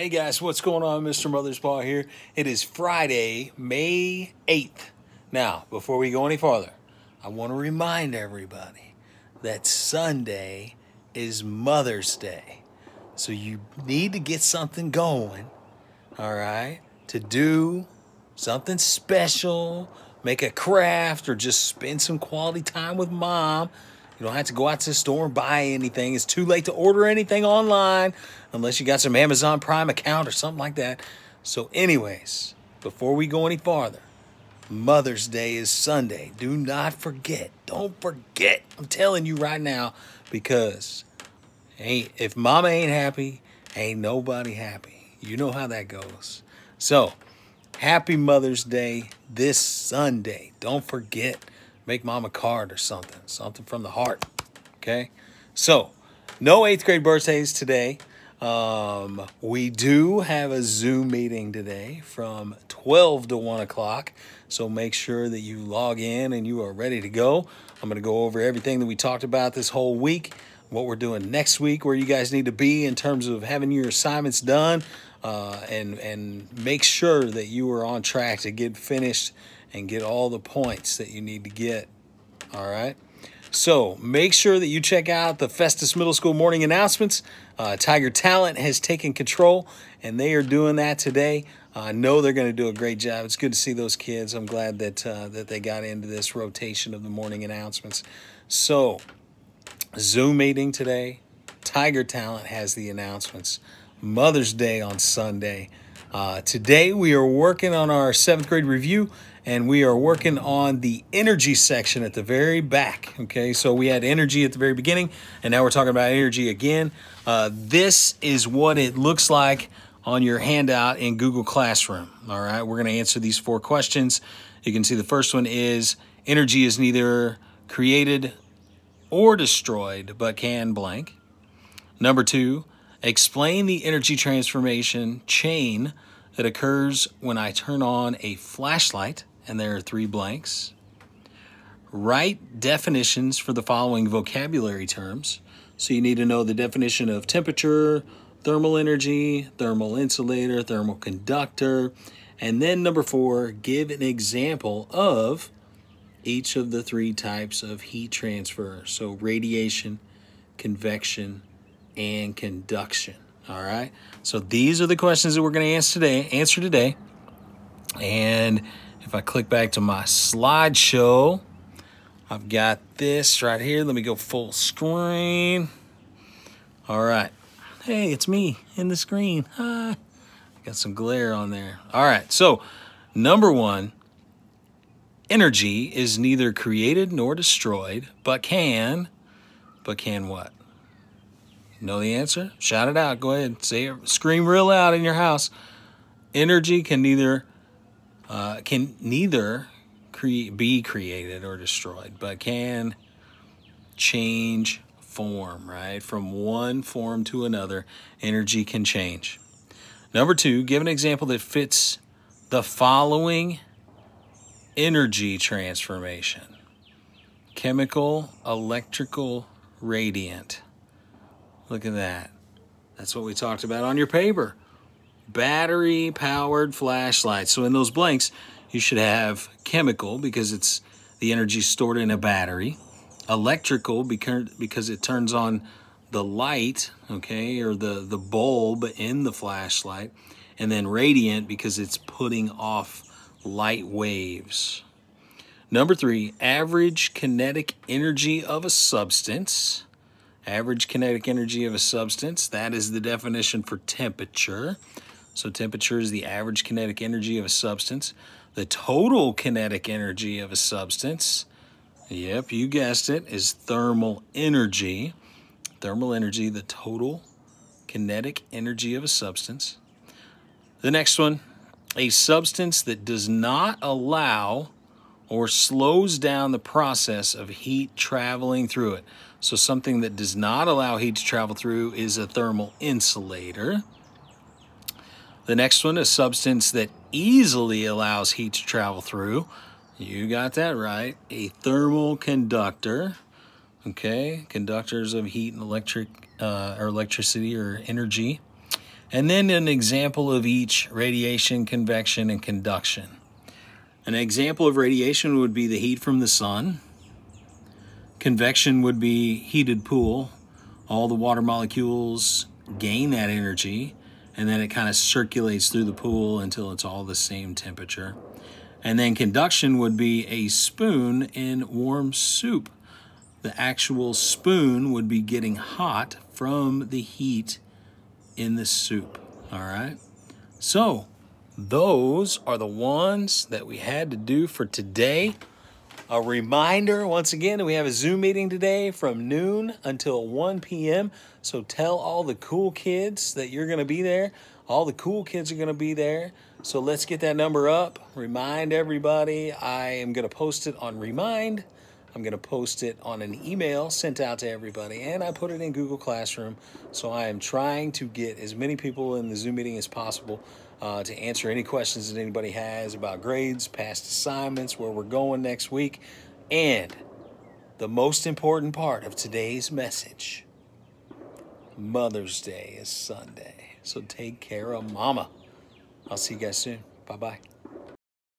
Hey guys, what's going on? Mr. Mother's Paw here. It is Friday, May 8th. Now, before we go any farther, I want to remind everybody that Sunday is Mother's Day. So you need to get something going, all right, to do something special, make a craft, or just spend some quality time with mom you don't have to go out to the store and buy anything. It's too late to order anything online unless you got some Amazon Prime account or something like that. So, anyways, before we go any farther, Mother's Day is Sunday. Do not forget. Don't forget. I'm telling you right now because ain't if mama ain't happy, ain't nobody happy. You know how that goes. So, happy Mother's Day this Sunday. Don't forget. Make mom a card or something, something from the heart. Okay. So, no eighth grade birthdays today. Um, we do have a Zoom meeting today from 12 to 1 o'clock. So make sure that you log in and you are ready to go. I'm going to go over everything that we talked about this whole week, what we're doing next week, where you guys need to be in terms of having your assignments done, uh, and, and make sure that you are on track to get finished and get all the points that you need to get. All right. So make sure that you check out the Festus Middle School morning announcements. Uh, Tiger Talent has taken control, and they are doing that today. I uh, know they're going to do a great job. It's good to see those kids. I'm glad that uh, that they got into this rotation of the morning announcements. So, Zoom meeting today. Tiger Talent has the announcements. Mother's Day on Sunday. Uh, today we are working on our seventh grade review and we are working on the energy section at the very back. Okay, so we had energy at the very beginning and now we're talking about energy again. Uh, this is what it looks like on your handout in Google Classroom. All right, we're gonna answer these four questions. You can see the first one is energy is neither created or destroyed, but can blank. Number two, Explain the energy transformation chain that occurs when I turn on a flashlight, and there are three blanks. Write definitions for the following vocabulary terms. So you need to know the definition of temperature, thermal energy, thermal insulator, thermal conductor, and then number four, give an example of each of the three types of heat transfer. So radiation, convection, and conduction. All right. So these are the questions that we're going to answer today. Answer today. And if I click back to my slideshow, I've got this right here. Let me go full screen. All right. Hey, it's me in the screen. Hi. I got some glare on there. All right. So, number one, energy is neither created nor destroyed, but can, but can what? Know the answer? Shout it out. Go ahead. Say it. Scream real loud in your house. Energy can neither uh, can neither be created or destroyed, but can change form, right? From one form to another, energy can change. Number two, give an example that fits the following energy transformation chemical, electrical, radiant. Look at that. That's what we talked about on your paper. Battery powered flashlight. So in those blanks, you should have chemical because it's the energy stored in a battery. Electrical because it turns on the light, okay, or the, the bulb in the flashlight. And then radiant because it's putting off light waves. Number three, average kinetic energy of a substance. Average kinetic energy of a substance, that is the definition for temperature. So temperature is the average kinetic energy of a substance. The total kinetic energy of a substance, yep, you guessed it, is thermal energy. Thermal energy, the total kinetic energy of a substance. The next one, a substance that does not allow or slows down the process of heat traveling through it. So something that does not allow heat to travel through is a thermal insulator. The next one, a substance that easily allows heat to travel through. You got that right. A thermal conductor. Okay, conductors of heat and electric uh, or electricity or energy. And then an example of each radiation, convection, and conduction. An example of radiation would be the heat from the sun. Convection would be heated pool. All the water molecules gain that energy and then it kind of circulates through the pool until it's all the same temperature. And then conduction would be a spoon in warm soup. The actual spoon would be getting hot from the heat in the soup, all right? So those are the ones that we had to do for today. A reminder once again, we have a Zoom meeting today from noon until 1 p.m. So tell all the cool kids that you're going to be there. All the cool kids are going to be there. So let's get that number up. Remind everybody. I am going to post it on Remind. I'm going to post it on an email sent out to everybody, and I put it in Google Classroom. So I am trying to get as many people in the Zoom meeting as possible uh, to answer any questions that anybody has about grades, past assignments, where we're going next week, and the most important part of today's message Mother's Day is Sunday. So take care of Mama. I'll see you guys soon. Bye bye.